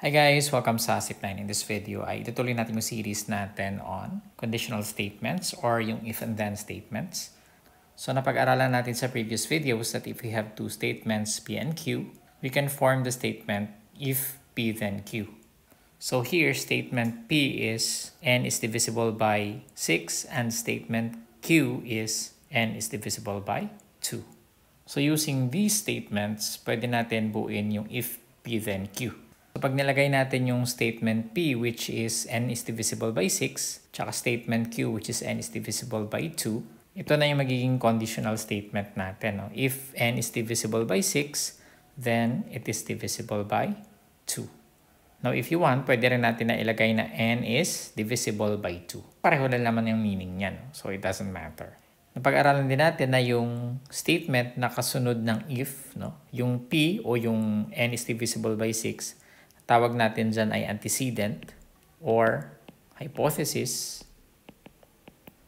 Hi guys! Welcome sa SIP9. In this video ay itutuloy natin yung series natin on conditional statements or yung if and then statements. So napag-aralan natin sa previous videos that if we have two statements P and Q, we can form the statement if P then Q. So here statement P is n is divisible by 6 and statement Q is n is divisible by 2. So using these statements, pwede natin buuin yung if P then Q pag nilagay natin yung statement P which is n is divisible by 6, tsaka statement Q which is n is divisible by 2, ito na yung magiging conditional statement natin. No? If n is divisible by 6, then it is divisible by 2. Now, if you want, pwede rin natin na ilagay na n is divisible by 2. Pareho lang naman yung meaning niyan. No? So, it doesn't matter. Napag-aralan din natin na yung statement na kasunod ng if, no? yung p o yung n is divisible by 6, tawag natin dyan ay antecedent or hypothesis.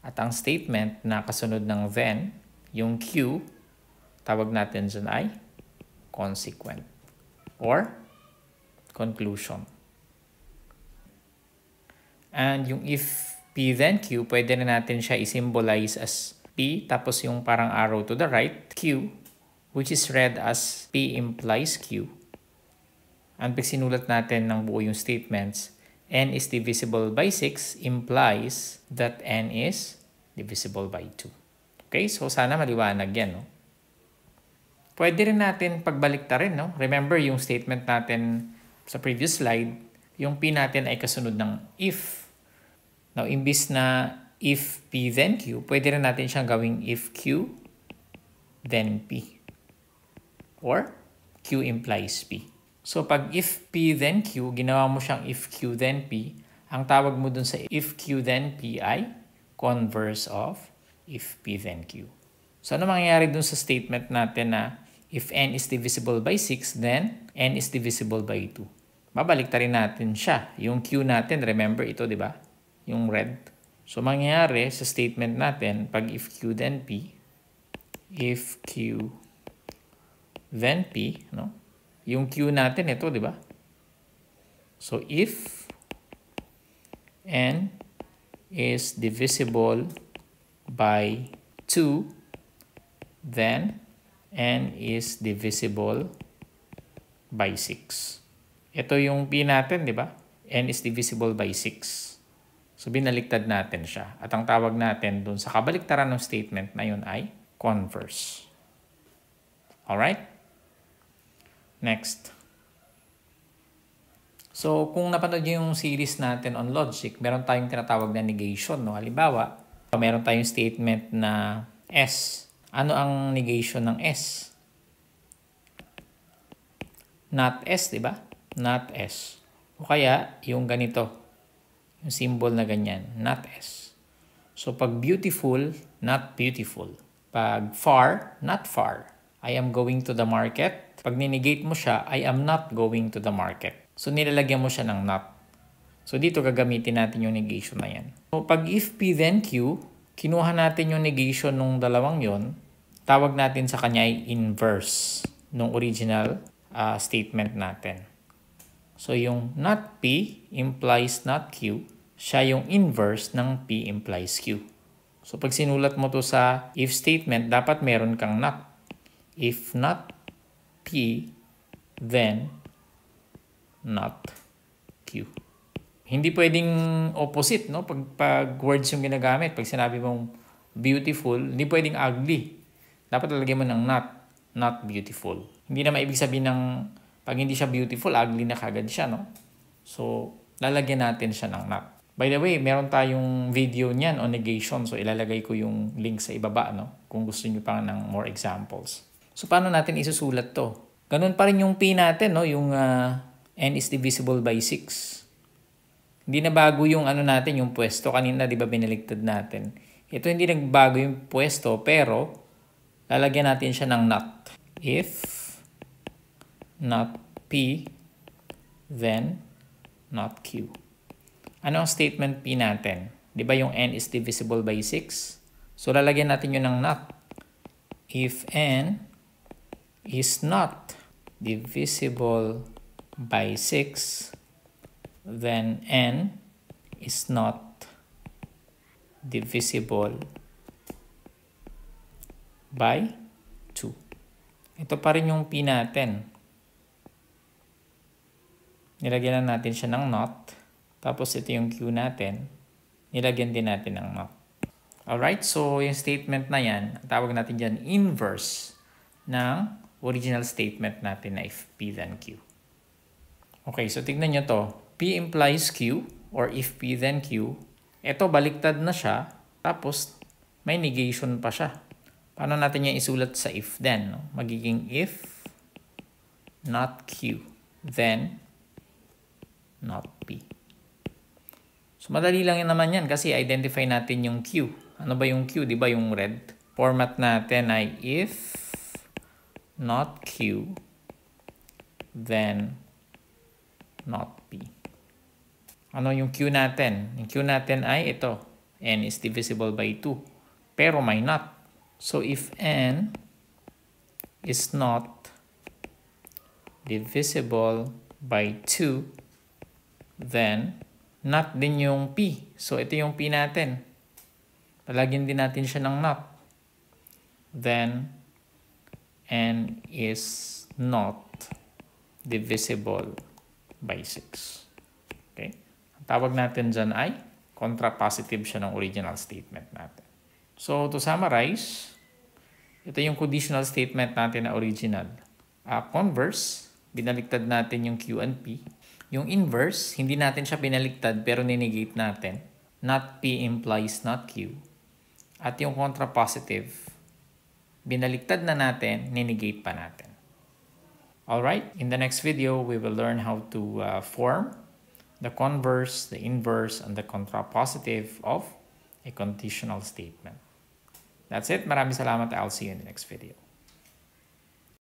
At ang statement na kasunod ng then, yung Q, tawag natin dyan ay consequent or conclusion. And yung if P then Q, pwede na natin siya i-symbolize as P tapos yung parang arrow to the right, Q, which is read as P implies Q And pag natin ng buo yung statements, n is divisible by 6 implies that n is divisible by 2. Okay? So, sana maliwanag yan, no? Pwede rin natin pagbalikta rin, no? Remember yung statement natin sa previous slide, yung P natin ay kasunod ng if. Now, imbis na if P then Q, pwede rin natin siyang gawing if Q then P. Or Q implies P. So pag if P then Q, ginawa mo siyang if Q then P, ang tawag mo dun sa if Q then P ay converse of if P then Q. So ano mangyayari dun sa statement natin na if n is divisible by 6, then n is divisible by 2. Babalik rin natin siya. Yung Q natin, remember ito, di ba? Yung red. So mangyayari sa statement natin, pag if Q then P, if Q then P, no? Yung Q natin, ito, di ba? So, if n is divisible by 2, then n is divisible by 6. Ito yung P natin, di ba? n is divisible by 6. So, binaliktad natin siya. At ang tawag natin dun sa kabaliktaran ng statement na yun ay converse. Alright? Next. So, kung napanood nyo yung series natin on logic, meron tayong tinatawag na negation. No? Halimbawa, meron tayong statement na S. Ano ang negation ng S? Not S, di ba? Not S. O kaya, yung ganito. Yung symbol na ganyan. Not S. So, pag beautiful, not beautiful. Pag far, not far. I am going to the market. Pag ninegate mo siya, I am not going to the market. So nilalagyan mo siya ng not. So dito gagamitin natin yung negation na yan. So pag if P then Q, kinuha natin yung negation nung dalawang yon, tawag natin sa kanya ay inverse nung original uh, statement natin. So yung not P implies not Q, siya yung inverse ng P implies Q. So pag sinulat mo to sa if statement, dapat meron kang not If not P, then not Q. Hindi pwedeng opposite, no? Pag, pag words yung ginagamit, pag sinabi mong beautiful, hindi pwedeng ugly. Dapat talaga mo ng not, not beautiful. Hindi na maibig sabihin ng pag hindi siya beautiful, ugly na kagad siya, no? So, lalagyan natin siya ng not. By the way, meron tayong video niyan on negation. So, ilalagay ko yung link sa ibaba, no? Kung gusto niyo pa ng more examples. So paano natin isusulat to? Ganun pa rin yung P natin, no? yung uh, n is divisible by 6. Hindi na bago yung ano natin, yung pwesto. Kanina, di ba, binaligtad natin. Ito hindi nagbago yung pwesto, pero lalagyan natin siya ng not. If not P, then not Q. Ano ang statement P natin? Di ba yung n is divisible by 6? So lalagyan natin yun ng not. If n is not divisible by 6, then n is not divisible by 2. Ito pa rin yung p natin. Nilagyan natin siya ng not. Tapos ito yung q natin. Nilagyan din natin ng not. Alright, so yung statement na yan, tawag natin dyan inverse ng original statement natin na if P then Q. Okay, so tignan nyo to. P implies Q or if P then Q. Ito, baliktad na siya. Tapos, may negation pa siya. Paano natin niya isulat sa if then? No? Magiging if not Q, then not P. So, madali lang yun naman yan kasi identify natin yung Q. Ano ba yung Q? Di ba yung red? Format natin ay if not Q, then not P. Ano yung Q natin? Yung Q natin ay ito. N is divisible by 2. Pero may not. So if N is not divisible by 2, then not din yung P. So ito yung P natin. Palagyan din natin siya ng not. Then and is not divisible by 6. Okay? Ang tawag natin dyan ay contrapositive siya ng original statement natin. So, to summarize, ito yung conditional statement natin na original. Uh, converse, binaliktad natin yung Q and P. Yung inverse, hindi natin siya binaliktad pero ninegate natin. Not P implies not Q. At yung contrapositive, binaliktad na natin, ninegate pa natin. Alright, in the next video, we will learn how to uh, form the converse, the inverse, and the contrapositive of a conditional statement. That's it. Maraming salamat. I'll see you in the next video.